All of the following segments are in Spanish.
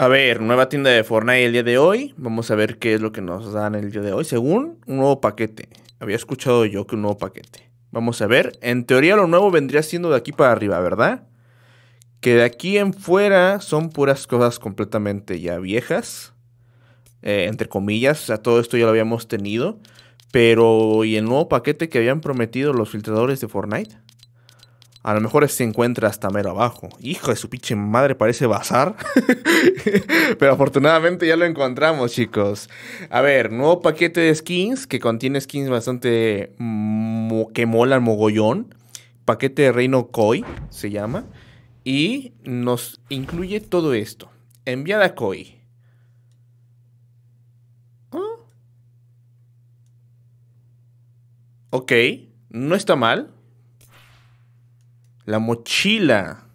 A ver, nueva tienda de Fortnite el día de hoy. Vamos a ver qué es lo que nos dan el día de hoy. Según un nuevo paquete. Había escuchado yo que un nuevo paquete. Vamos a ver. En teoría lo nuevo vendría siendo de aquí para arriba, ¿verdad? Que de aquí en fuera son puras cosas completamente ya viejas. Eh, entre comillas. O sea, todo esto ya lo habíamos tenido. Pero, ¿y el nuevo paquete que habían prometido los filtradores de Fortnite? A lo mejor se encuentra hasta mero abajo. Hijo de su pinche madre, parece bazar. Pero afortunadamente ya lo encontramos, chicos. A ver, nuevo paquete de skins que contiene skins bastante mm, que molan mogollón. Paquete de Reino Koi se llama. Y nos incluye todo esto. Enviada Koi. ¿Ah? Ok, no está mal. La mochila.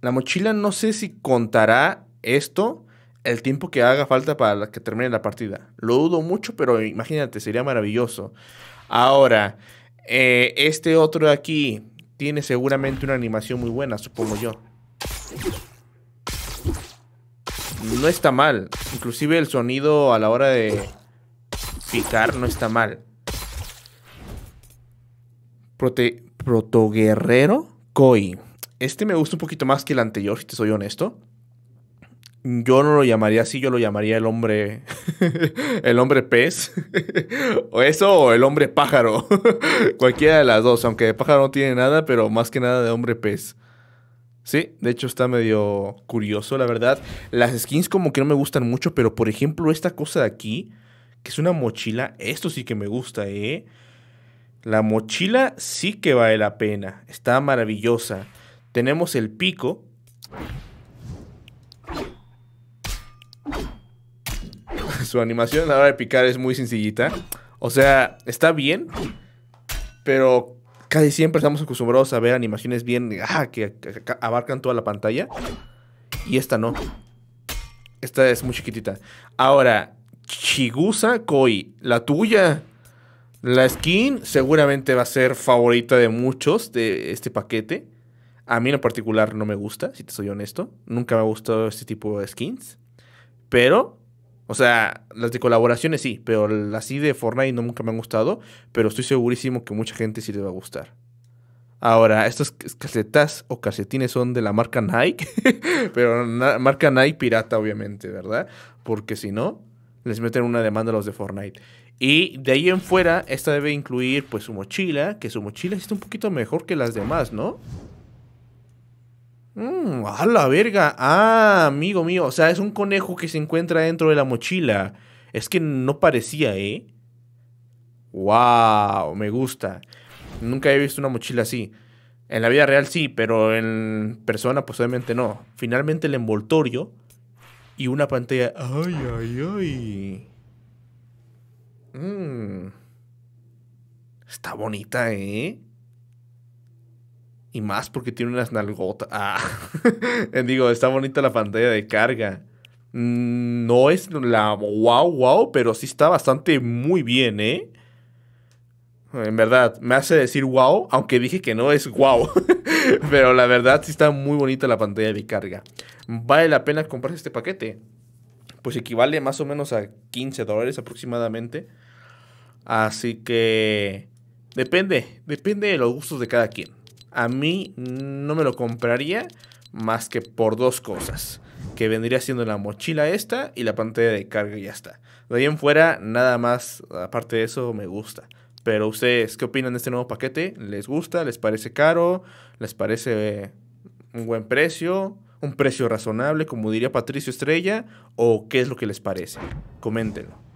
La mochila no sé si contará esto el tiempo que haga falta para que termine la partida. Lo dudo mucho, pero imagínate, sería maravilloso. Ahora, eh, este otro de aquí tiene seguramente una animación muy buena, supongo yo. No está mal. Inclusive el sonido a la hora de picar no está mal. Prote Protoguerrero Koi. Este me gusta un poquito más que el anterior, si te soy honesto. Yo no lo llamaría así, yo lo llamaría el hombre. el hombre pez. o eso, o el hombre pájaro. Cualquiera de las dos, aunque de pájaro no tiene nada, pero más que nada de hombre pez. Sí, de hecho está medio curioso, la verdad. Las skins como que no me gustan mucho, pero por ejemplo, esta cosa de aquí, que es una mochila, esto sí que me gusta, ¿eh? La mochila sí que vale la pena. Está maravillosa. Tenemos el pico. Su animación a la hora de picar es muy sencillita. O sea, está bien. Pero casi siempre estamos acostumbrados a ver animaciones bien... Ah, que abarcan toda la pantalla. Y esta no. Esta es muy chiquitita. Ahora, Chigusa Koi, la tuya. La skin seguramente va a ser favorita de muchos de este paquete. A mí en particular no me gusta, si te soy honesto. Nunca me ha gustado este tipo de skins. Pero, o sea, las de colaboraciones sí, pero las de Fortnite no nunca me han gustado. Pero estoy segurísimo que mucha gente sí les va a gustar. Ahora, estas casetas o calcetines son de la marca Nike, pero marca Nike pirata, obviamente, ¿verdad? Porque si no, les meten una demanda a los de Fortnite. Y de ahí en fuera, esta debe incluir pues su mochila, que su mochila está un poquito mejor que las demás, ¿no? Mm, a la verga. Ah, amigo mío. O sea, es un conejo que se encuentra dentro de la mochila. Es que no parecía, ¿eh? ¡Wow! Me gusta. Nunca he visto una mochila así. En la vida real sí, pero en persona pues obviamente no. Finalmente el envoltorio y una pantalla. ¡Ay, ay, ay! Mm. Está bonita, ¿eh? Y más porque tiene unas nalgotas. Ah. Digo, está bonita la pantalla de carga. Mm, no es la wow, wow, pero sí está bastante muy bien, ¿eh? En verdad, me hace decir wow, aunque dije que no es wow. Pero la verdad sí está muy bonita la pantalla de carga. ¿Vale la pena comprarse este paquete? Pues equivale más o menos a 15 dólares aproximadamente. Así que depende, depende de los gustos de cada quien. A mí no me lo compraría más que por dos cosas. Que vendría siendo la mochila esta y la pantalla de carga y ya está. De ahí en fuera, nada más, aparte de eso, me gusta. Pero ustedes, ¿qué opinan de este nuevo paquete? ¿Les gusta? ¿Les parece caro? ¿Les parece eh, un buen precio? ¿Un precio razonable, como diría Patricio Estrella? ¿O qué es lo que les parece? Coméntenlo.